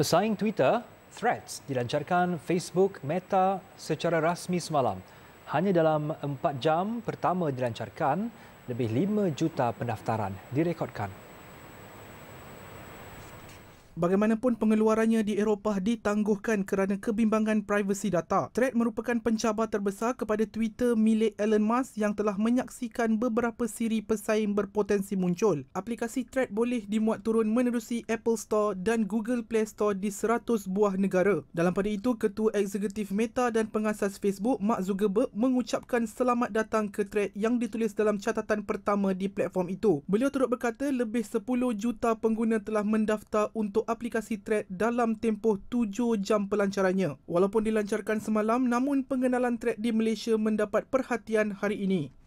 Pesaing Twitter, Threads dilancarkan Facebook Meta secara rasmi semalam. Hanya dalam 4 jam pertama dilancarkan, lebih 5 juta pendaftaran direkodkan. Bagaimanapun pengeluarannya di Eropah ditangguhkan kerana kebimbangan privasi data. Threat merupakan pencabar terbesar kepada Twitter milik Elon Musk yang telah menyaksikan beberapa siri pesaing berpotensi muncul. Aplikasi Threat boleh dimuat turun menerusi Apple Store dan Google Play Store di 100 buah negara. Dalam pada itu, Ketua Eksekutif Meta dan pengasas Facebook Mark Zuckerberg mengucapkan selamat datang ke Threat yang ditulis dalam catatan pertama di platform itu. Beliau turut berkata lebih 10 juta pengguna telah mendaftar untuk aplikasi Thread dalam tempoh 7 jam pelancarannya. Walaupun dilancarkan semalam, namun pengenalan Thread di Malaysia mendapat perhatian hari ini.